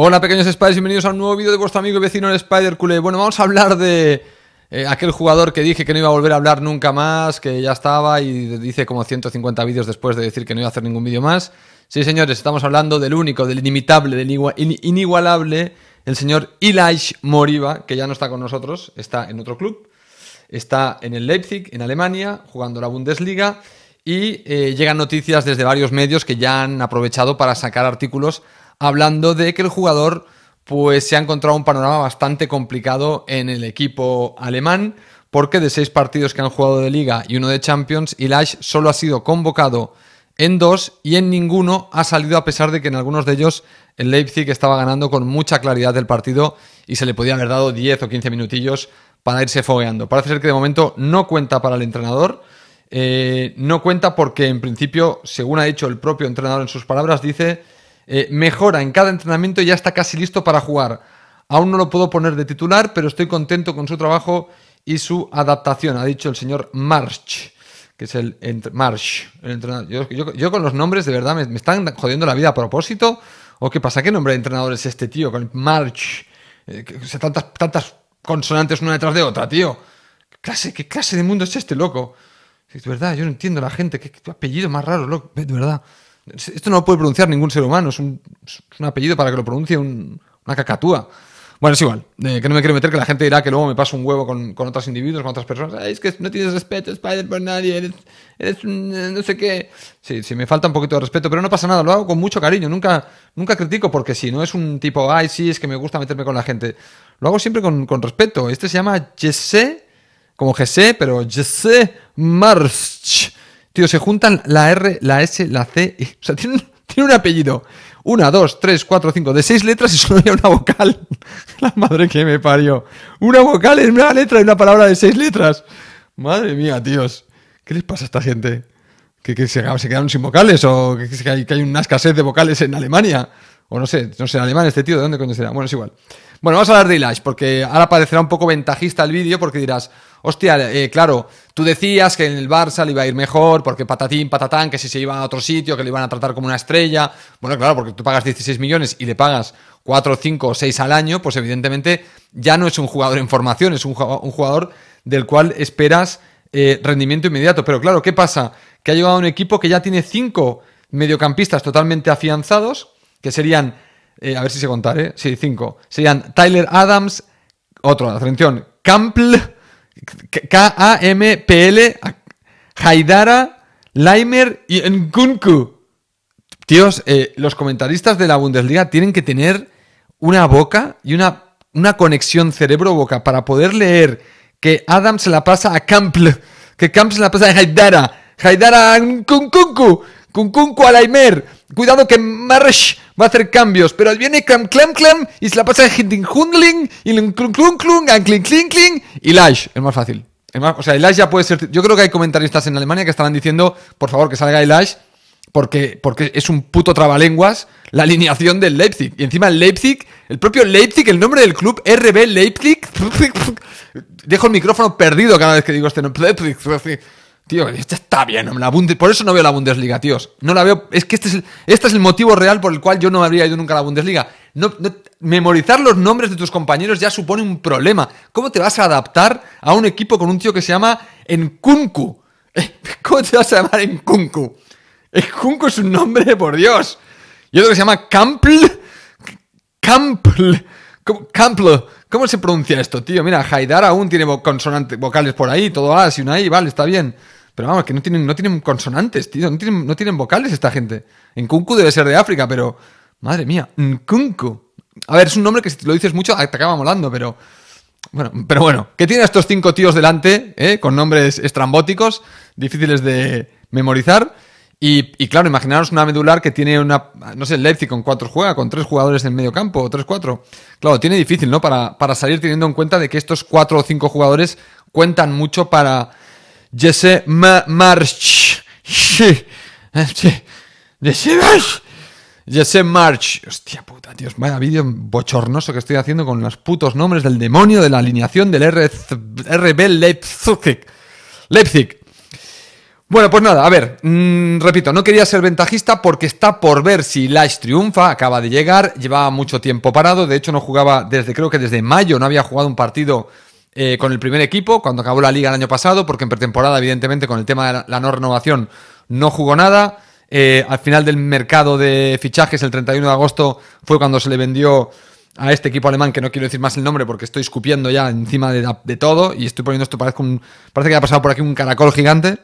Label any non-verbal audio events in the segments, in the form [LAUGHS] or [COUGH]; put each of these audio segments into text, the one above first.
Hola pequeños Spiders, bienvenidos a un nuevo vídeo de vuestro amigo y vecino el Spider Cule. Bueno, vamos a hablar de eh, aquel jugador que dije que no iba a volver a hablar nunca más, que ya estaba y dice como 150 vídeos después de decir que no iba a hacer ningún vídeo más. Sí, señores, estamos hablando del único, del inimitable, del inigualable, el señor Ilaish Moriba, que ya no está con nosotros, está en otro club, está en el Leipzig, en Alemania, jugando la Bundesliga. Y eh, llegan noticias desde varios medios que ya han aprovechado para sacar artículos hablando de que el jugador pues se ha encontrado un panorama bastante complicado en el equipo alemán, porque de seis partidos que han jugado de liga y uno de Champions, Ilash solo ha sido convocado en dos y en ninguno ha salido a pesar de que en algunos de ellos el Leipzig estaba ganando con mucha claridad el partido y se le podía haber dado 10 o 15 minutillos para irse fogueando. Parece ser que de momento no cuenta para el entrenador, eh, no cuenta porque en principio, según ha dicho el propio entrenador en sus palabras, dice eh, mejora en cada entrenamiento y ya está casi listo para jugar. Aún no lo puedo poner de titular, pero estoy contento con su trabajo y su adaptación, ha dicho el señor March, que es el March, el Yo, con los nombres, de verdad, me, están jodiendo la vida a propósito. ¿O qué pasa? ¿Qué nombre de entrenador es este tío? Con March. Eh, sea, tantas, consonantes una detrás de otra, tío. ¿Qué clase, de mundo es este loco? De verdad, yo no entiendo la gente. ¿Qué, qué apellido más raro, loco? De verdad. Esto no lo puede pronunciar ningún ser humano, es un, apellido para que lo pronuncie una cacatúa. Bueno, es igual, eh, que no me quiero meter, que la gente dirá que luego me paso un huevo con, otros individuos, con otras personas. es que no tienes respeto, Spider, por nadie, eres, un, eh, no sé qué. Sí, sí, me falta un poquito de respeto, pero no pasa nada, lo hago con mucho cariño, nunca, nunca critico porque si no es un tipo, ay, sí, es que me gusta meterme con la gente. Lo hago siempre con, respeto. Este se llama Jesse, como Jesse, pero Jesse Marsch. Tío, se juntan la R, la S, la C. Y, o sea, tiene un apellido. Una, dos, tres, cuatro, cinco, de seis letras y [LAUGHS] solo hay una vocal. [LAUGHS] la madre que me parió. Una vocal en una letra y una palabra de seis letras. Madre mía, tíos. ¿Qué les pasa a esta gente? ¿Que, se, se, quedaron sin vocales? ¿O que, hay, una escasez de vocales en Alemania? O no sé, no sé, alemán este tío, ¿de dónde coño será? Bueno, es igual. Bueno, vamos a hablar de Elash, porque ahora parecerá un poco ventajista el vídeo, porque dirás, hostia, eh, claro, tú decías que en el Barça le iba a ir mejor porque patatín, patatán, que si se iba a otro sitio, que le iban a tratar como una estrella. Bueno, claro, porque tú pagas 16 millones y le pagas 4, 5 o 6 al año, pues evidentemente ya no es un jugador en formación, es un jugador del cual esperas eh, rendimiento inmediato. Pero claro, ¿qué pasa? Que ha llegado a un equipo que ya tiene 5 mediocampistas totalmente afianzados, que serían, eh, a ver si se contaré ¿eh? Sí, 5. Serían Tyler Adams, otro, atención, Campbell. K-A-M-P-L, Haidara, Laimer y Nkunku. Tíos, eh, los comentaristas de la Bundesliga tienen que tener una boca y una, una conexión cerebro-boca para poder leer que Adam se la pasa a Kampl, que Kampl se la pasa a Haidara, Haidara Nkunku, Kunkunku Alaimer. Cuidado que Marsh va a hacer cambios. Pero viene Clam Clam Clam y se la pasa a Hundling y Klung Kling Kling Kling y Lash. Es más fácil. o sea, Ilash ya puede ser. Yo creo que hay comentaristas en Alemania que estarán diciendo, por favor, que salga Lash Porque, porque es un puto trabalenguas la alineación del Leipzig. Y encima Leipzig, el propio Leipzig, el nombre del club, RB Leipzig. [LAUGHS] Dejo el micrófono perdido cada vez que digo este nombre. Tío, esta está bien. La Por eso no veo la Bundesliga, tíos. No la veo. Es que este es, el... este es el motivo real por el cual yo no habría ido nunca a la Bundesliga. Memorizar los nombres de tus compañeros ya supone un problema. ¿Cómo te vas a adaptar a un equipo con un tío que se llama Enkunku? [LAUGHS] ¿Cómo te vas a llamar Enkunku? Enkunku es un nombre, por Dios. Y otro que se llama Kampl Campl. ¿Cómo se pronuncia esto, tío? Mira, Haidar aún tiene consonantes vocales por ahí, todo A, ah, si una ahí vale, está bien. Pero vamos, que no tienen, no tienen consonantes, tío. No tienen, vocales esta gente. Nkunku debe ser de África, pero. Madre mía, Nkunku. A ver, es un nombre que si lo dices mucho te acaba molando, pero. Bueno, pero bueno, ¿qué tiene estos cinco tíos delante, ¿eh? con nombres estrambóticos, difíciles de memorizar. Y, claro, imaginaros una medular que tiene una. No sé, el Leipzig con cuatro juega, con tres jugadores en medio campo, o tres, cuatro. Claro, tiene difícil, ¿no? Para, para salir teniendo en cuenta de que estos cuatro o cinco jugadores cuentan mucho para Jesse March. Jesse March. Jesse March. Hostia puta, tío. vaya vídeo bochornoso que estoy haciendo con los putos nombres del demonio de la alineación del RB Leipzig. Leipzig. Bueno, pues nada, a ver, mm, repito, no quería ser ventajista porque está por ver si Lash triunfa, acaba de llegar, llevaba mucho tiempo parado, de hecho no jugaba desde, creo que desde mayo no había jugado un partido eh, con el primer equipo cuando acabó la liga el año pasado, porque en pretemporada, evidentemente, con el tema de la no renovación no jugó nada. Eh, al final del mercado de fichajes, el 31 de agosto, fue cuando se le vendió a este equipo alemán, que no quiero decir más el nombre porque estoy escupiendo ya encima de, todo y estoy poniendo esto, parece, que ha pasado por aquí un caracol gigante.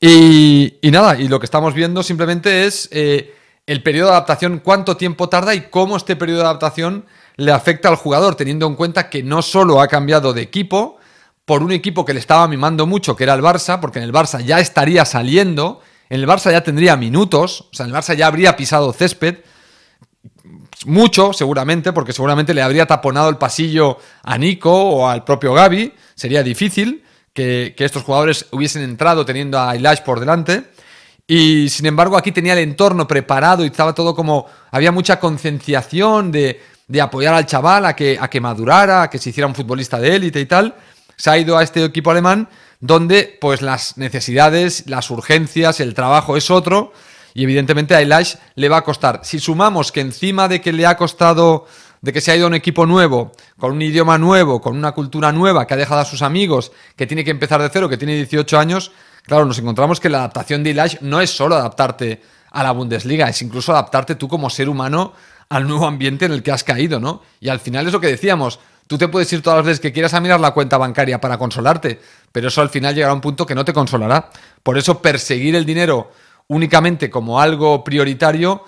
Y, nada, y lo que estamos viendo simplemente es eh, el periodo de adaptación, cuánto tiempo tarda y cómo este periodo de adaptación le afecta al jugador, teniendo en cuenta que no solo ha cambiado de equipo, por un equipo que le estaba mimando mucho, que era el Barça, porque en el Barça ya estaría saliendo, en el Barça ya tendría minutos, o sea, en el Barça ya habría pisado césped, mucho seguramente, porque seguramente le habría taponado el pasillo a Nico o al propio Gaby, sería difícil que, estos jugadores hubiesen entrado teniendo a Elias por delante. Y sin embargo aquí tenía el entorno preparado y estaba todo como, había mucha concienciación de, de apoyar al chaval a que, a que madurara, a que se hiciera un futbolista de élite y tal, se ha ido a este equipo alemán donde pues las necesidades, las urgencias, el trabajo es otro y evidentemente a Elash le va a costar. Si sumamos que encima de que le ha costado de que se ha ido a un equipo nuevo, con un idioma nuevo, con una cultura nueva, que ha dejado a sus amigos, que tiene que empezar de cero, que tiene 18 años, claro, nos encontramos que la adaptación de Elash no es solo adaptarte a la Bundesliga, es incluso adaptarte tú como ser humano al nuevo ambiente en el que has caído, ¿no? Y al final es lo que decíamos, tú te puedes ir todas las veces que quieras a mirar la cuenta bancaria para consolarte, pero eso al final llegará a un punto que no te consolará. Por eso perseguir el dinero únicamente como algo prioritario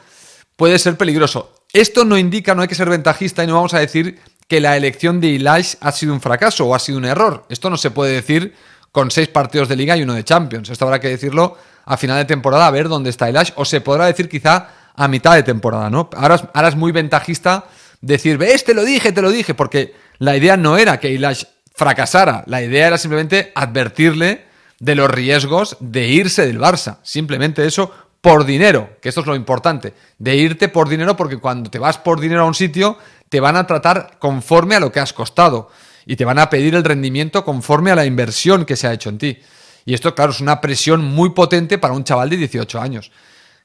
puede ser peligroso. Esto no indica, no hay que ser ventajista y no vamos a decir que la elección de Ilash ha sido un fracaso o ha sido un error. Esto no se puede decir con seis partidos de liga y uno de Champions. Esto habrá que decirlo a final de temporada, a ver dónde está Ilash. O se podrá decir quizá a mitad de temporada, ¿no? Ahora, es, muy ventajista decir, ve, te este lo dije, te lo dije, porque la idea no era que Ilash fracasara, la idea era simplemente advertirle de los riesgos de irse del Barça, simplemente eso por dinero, que esto es lo importante, de irte por dinero porque cuando te vas por dinero a un sitio te van a tratar conforme a lo que has costado y te van a pedir el rendimiento conforme a la inversión que se ha hecho en ti. Y esto, claro, es una presión muy potente para un chaval de 18 años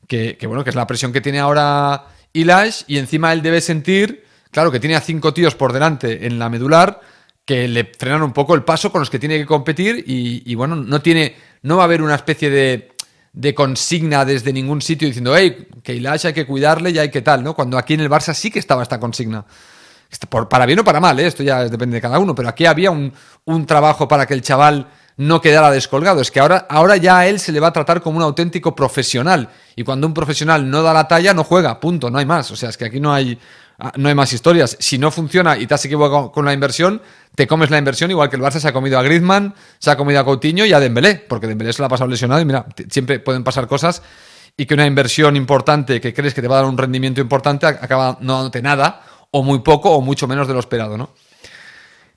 que, bueno, que es la presión que tiene ahora Ilash y encima él debe sentir, claro, que tiene a cinco tíos por delante en la medular que le frenan un poco el paso con los que tiene que competir y, bueno, no tiene, no va a haber una especie de, consigna desde ningún sitio diciendo, hey, que Ilash hay que cuidarle y hay que tal, ¿no? Cuando aquí en el Barça sí que estaba esta consigna. Este, por, para bien o para mal, ¿eh? esto ya depende de cada uno, pero aquí había un trabajo para que el chaval no quedara descolgado. Es que ahora, ahora ya a él se le va a tratar como un auténtico profesional. Y cuando un profesional no da la talla, no juega, punto, no hay más. O sea, es que aquí no hay, ah, no hay más historias. Si no funciona y te has equivocado con la inversión, te comes la inversión, igual que el Barça se ha comido a Griezmann, se ha comido a Coutinho y a Dembélé, porque Dembélé se la ha pasado lesionado y mira, siempre pueden pasar cosas y que una inversión importante que crees que te va a dar un rendimiento importante acaba no dándote nada o muy poco o mucho menos de lo esperado, ¿no?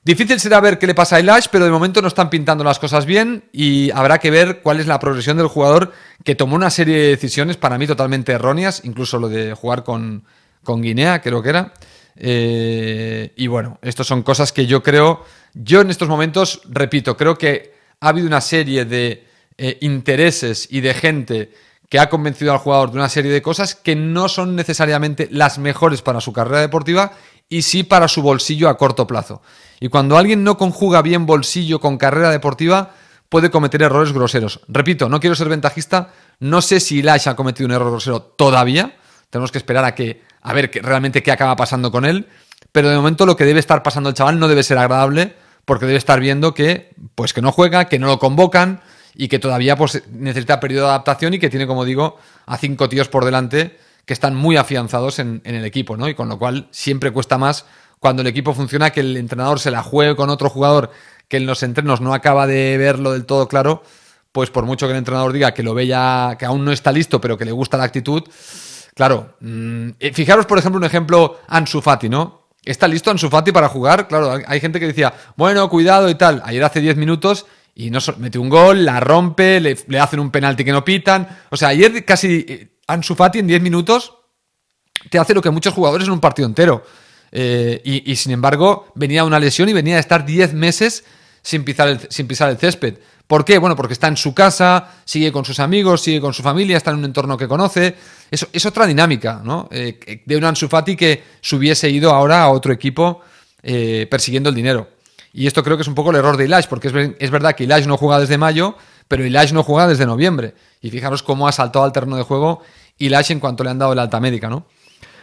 Difícil será ver qué le pasa a Elash, pero de momento no están pintando las cosas bien y habrá que ver cuál es la progresión del jugador que tomó una serie de decisiones para mí totalmente erróneas, incluso lo de jugar con, con Guinea, creo que era. Eh, y bueno, estas son cosas que yo creo, yo en estos momentos, repito, creo que ha habido una serie de eh, intereses y de gente que ha convencido al jugador de una serie de cosas que no son necesariamente las mejores para su carrera deportiva y sí para su bolsillo a corto plazo. Y cuando alguien no conjuga bien bolsillo con carrera deportiva, puede cometer errores groseros. Repito, no quiero ser ventajista, no sé si Lash ha cometido un error grosero todavía, tenemos que esperar a que a ver realmente qué acaba pasando con él, pero de momento lo que debe estar pasando el chaval no debe ser agradable porque debe estar viendo que pues que no juega, que no lo convocan, y que todavía pues, necesita periodo de adaptación y que tiene, como digo, a cinco tíos por delante que están muy afianzados en, el equipo, ¿no? Y con lo cual siempre cuesta más cuando el equipo funciona que el entrenador se la juegue con otro jugador que en los entrenos no acaba de verlo del todo claro, pues por mucho que el entrenador diga que lo ve que aún no está listo, pero que le gusta la actitud, claro. Mm, eh, fijaros, por ejemplo, un ejemplo, Ansu Fati, ¿no? ¿Está listo Ansu Fati para jugar? Claro, hay gente que decía, bueno, cuidado y tal. Ayer hace 10 minutos y no mete un gol, la rompe, le, hacen un penalti que no pitan. O sea, ayer casi eh, Ansu Fati en 10 minutos te hace lo que muchos jugadores en un partido entero. Eh, y, sin embargo, venía una lesión y venía a estar 10 meses sin pisar, el, sin pisar el césped. ¿Por qué? Bueno, porque está en su casa, sigue con sus amigos, sigue con su familia, está en un entorno que conoce. Es, es otra dinámica, ¿no? Eh, de un Ansu Fati que se hubiese ido ahora a otro equipo persiguiendo el dinero. Y esto creo que es un poco el error de Ilash, porque es, verdad que Ilash no juega desde mayo, pero Ilash no juega desde noviembre. Y fijaros cómo ha saltado al terreno de juego Ilash en cuanto le han dado el alta médica, ¿no?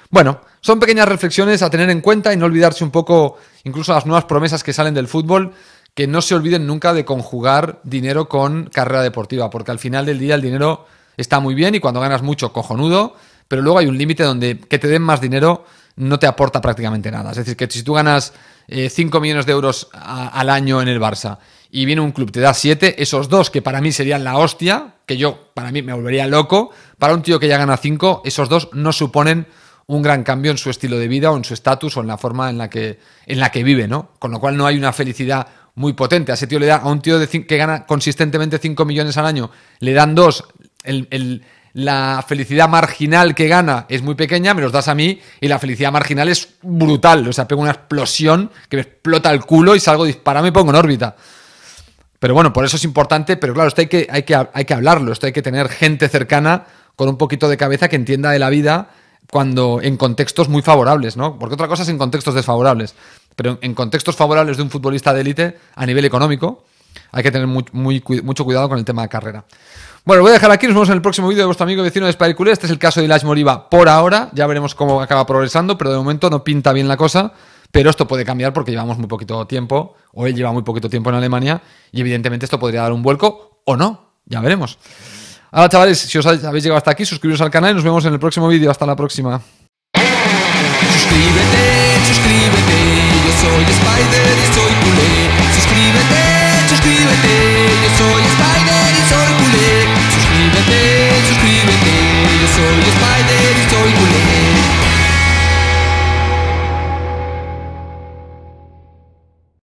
Bueno, son pequeñas reflexiones a tener en cuenta y no olvidarse un poco incluso las nuevas promesas que salen del fútbol, que no se olviden nunca de conjugar dinero con carrera deportiva, porque al final del día el dinero está muy bien y cuando ganas mucho, cojonudo, pero luego hay un límite donde que te den más dinero no te aporta prácticamente nada. Es decir, que si tú ganas 5 eh, millones de euros al año en el Barça y viene un club, te da 7, esos dos que para mí serían la hostia, que yo para mí me volvería loco, para un tío que ya gana 5, esos dos no suponen un gran cambio en su estilo de vida o en su estatus o en la forma en la que, en la que vive, ¿no? Con lo cual no hay una felicidad muy potente. A ese tío le da, a un tío de que gana consistentemente 5 millones al año, le dan 2, el, la felicidad marginal que gana es muy pequeña, me los das a mí, y la felicidad marginal es brutal. O sea, pego una explosión que me explota el culo y salgo disparado y pongo en órbita. Pero bueno, por eso es importante, pero claro, esto hay que, hay que, hay que hablarlo, esto hay que tener gente cercana con un poquito de cabeza que entienda de la vida cuando en contextos muy favorables, ¿no? Porque otra cosa es en contextos desfavorables, pero en contextos favorables de un futbolista de élite a nivel económico, hay que tener mucho cuidado con el tema de carrera. Bueno, lo voy a dejar aquí. Nos vemos en el próximo vídeo de vuestro amigo vecino de Spiderculé. Este es el caso de Ilash Moriba por ahora. Ya veremos cómo acaba progresando, pero de momento no pinta bien la cosa. Pero esto puede cambiar porque llevamos muy poquito tiempo, o él lleva muy poquito tiempo en Alemania, y evidentemente esto podría dar un vuelco o no. Ya veremos. Ahora, chavales, si os habéis llegado hasta aquí, suscribiros al canal y nos vemos en el próximo vídeo. Hasta la próxima. Suscríbete, soy Spider y So you might.